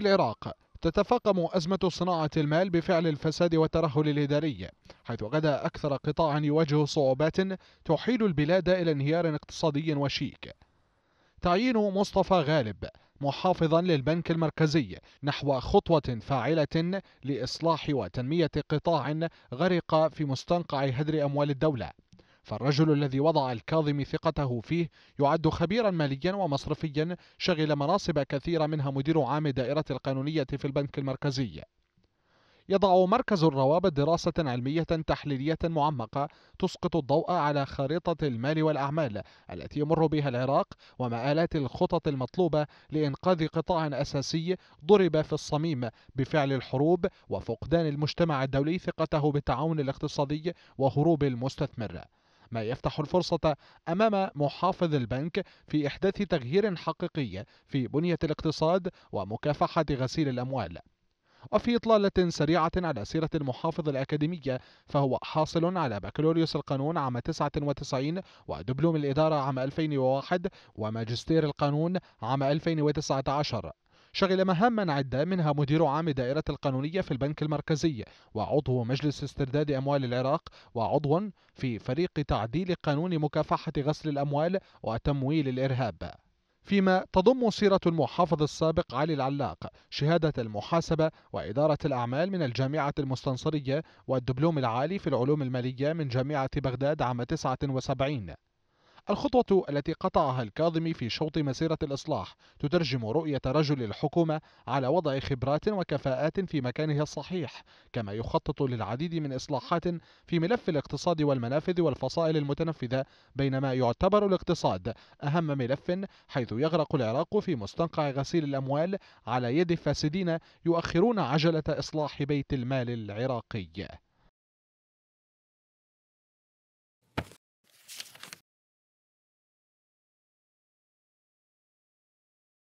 في العراق تتفاقم أزمة صناعة المال بفعل الفساد والترهل الإداري حيث غدا أكثر قطاع يواجه صعوبات تحيل البلاد إلى انهيار اقتصادي وشيك تعيين مصطفى غالب محافظا للبنك المركزي نحو خطوة فاعلة لإصلاح وتنمية قطاع غرق في مستنقع هدر أموال الدولة فالرجل الذي وضع الكاظم ثقته فيه يعد خبيرا ماليا ومصرفيا شغل مناصب كثيرة منها مدير عام دائرة القانونية في البنك المركزي يضع مركز الروابط دراسة علمية تحليلية معمقة تسقط الضوء على خريطة المال والأعمال التي يمر بها العراق ومآلات الخطط المطلوبة لإنقاذ قطاع أساسي ضرب في الصميم بفعل الحروب وفقدان المجتمع الدولي ثقته بالتعاون الاقتصادي وهروب المستثمر ما يفتح الفرصة أمام محافظ البنك في إحداث تغيير حقيقي في بنية الاقتصاد ومكافحة غسيل الأموال وفي إطلالة سريعة على سيرة المحافظ الأكاديمية فهو حاصل على بكالوريوس القانون عام 99 ودبلوم الإدارة عام 2001 وماجستير القانون عام 2019 شغل مهاما عدة منها مدير عام دائرة القانونية في البنك المركزي وعضو مجلس استرداد أموال العراق وعضو في فريق تعديل قانون مكافحة غسل الأموال وتمويل الإرهاب فيما تضم سيرة المحافظ السابق علي العلاق شهادة المحاسبة وإدارة الأعمال من الجامعة المستنصرية والدبلوم العالي في العلوم المالية من جامعة بغداد عام 79 الخطوة التي قطعها الكاظمي في شوط مسيرة الإصلاح تترجم رؤية رجل الحكومة على وضع خبرات وكفاءات في مكانه الصحيح كما يخطط للعديد من إصلاحات في ملف الاقتصاد والمنافذ والفصائل المتنفذة بينما يعتبر الاقتصاد أهم ملف حيث يغرق العراق في مستنقع غسيل الأموال على يد فاسدين يؤخرون عجلة إصلاح بيت المال العراقي